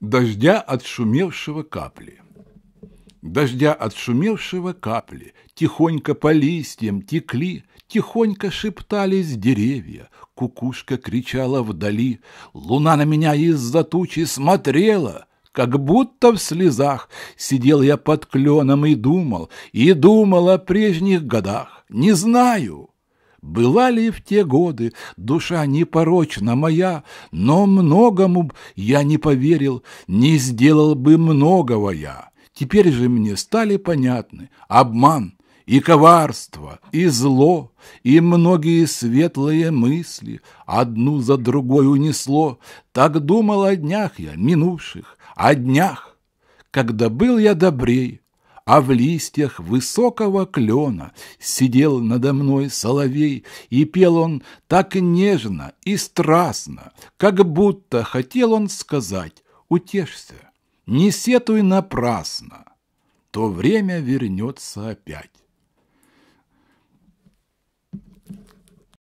дождя отшумевшего капли. Дождя отшумевшего капли тихонько по листьям текли, тихонько шептались деревья, кукушка кричала вдали, луна на меня из-за тучи смотрела, как будто в слезах сидел я под кленом и думал, и думал о прежних годах, не знаю, была ли в те годы душа непорочна моя, но многому б я не поверил, не сделал бы многого я. Теперь же мне стали понятны обман и коварство, и зло, и многие светлые мысли одну за другой унесло. Так думал о днях я минувших, о днях, когда был я добрей, а в листьях высокого клена сидел надо мной соловей, и пел он так нежно и страстно, как будто хотел он сказать «Утешься, не сетуй напрасно, то время вернется опять».